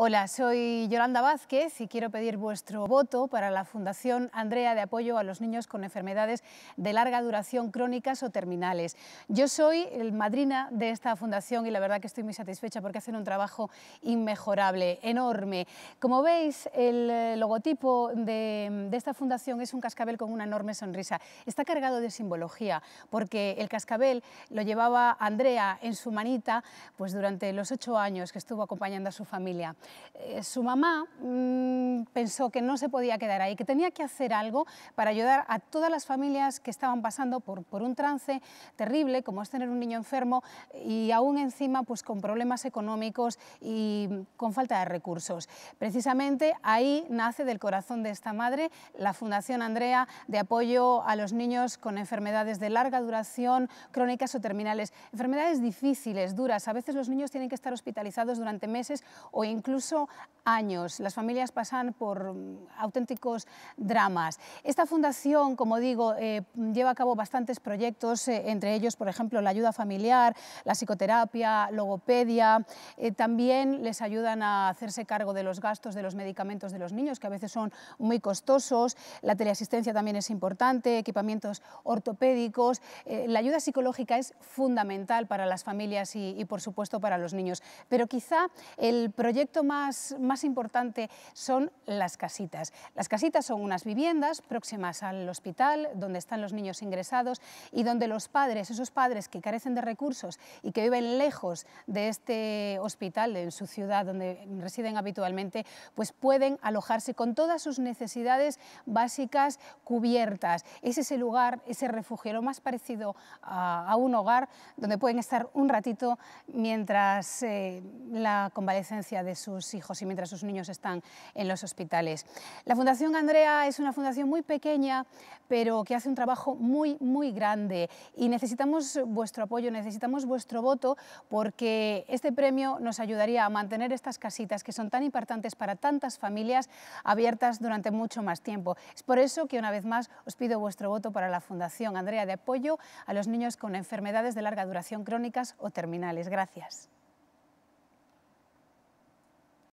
Hola, soy Yolanda Vázquez y quiero pedir vuestro voto para la Fundación Andrea de Apoyo a los Niños con Enfermedades de Larga Duración Crónicas o Terminales. Yo soy el madrina de esta fundación y la verdad que estoy muy satisfecha porque hacen un trabajo inmejorable, enorme. Como veis, el eh, logotipo de, esta fundación es un cascabel con una enorme sonrisa. Está cargado de simbología porque el cascabel lo llevaba Andrea en su manita pues durante los ocho años que estuvo acompañando a su familia. Eh, su mamá mm, pensó que no se podía quedar ahí, que tenía que hacer algo para ayudar a todas las familias que estaban pasando por, por un trance terrible, como es tener un niño enfermo y aún encima pues, con problemas económicos y con falta de recursos. Precisamente ahí nace del corazón de esta madre la Fundación Andrea de apoyo a los niños con enfermedades de larga duración, crónicas o terminales, enfermedades difíciles, duras. A veces los niños tienen que estar hospitalizados durante meses o incluso incluso años. Las familias pasan por mm, auténticos dramas. Esta fundación, como digo, eh, lleva a cabo bastantes proyectos, eh, entre ellos, por ejemplo, la ayuda familiar, la psicoterapia, logopedia. Eh, también les ayudan a hacerse cargo de los gastos de los medicamentos de los niños, que a veces son muy costosos. La teleasistencia también es importante, equipamientos ortopédicos. la ayuda psicológica es fundamental para las familias y, y, por supuesto, para los niños. Pero quizá el proyecto más, importante son las casitas. Las casitas son unas viviendas próximas al hospital donde están los niños ingresados y donde los padres, esos padres que carecen de recursos y que viven lejos de este hospital, en su ciudad donde residen habitualmente, pues pueden alojarse con todas sus necesidades básicas cubiertas. Es ese lugar, ese refugio, lo más parecido a, un hogar donde pueden estar un ratito mientras eh, la convalecencia de sus hijos y mientras sus niños están en los hospitales. La Fundación Andrea es una fundación muy pequeña, pero que hace un trabajo muy, muy grande y necesitamos vuestro apoyo, necesitamos vuestro voto porque este premio nos ayudaría a mantener estas casitas que son tan importantes para tantas familias abiertas durante mucho más tiempo. Es por eso que una vez más os pido vuestro voto para la Fundación Andrea de apoyo a los niños con enfermedades de larga duración crónicas o terminales. Gracias.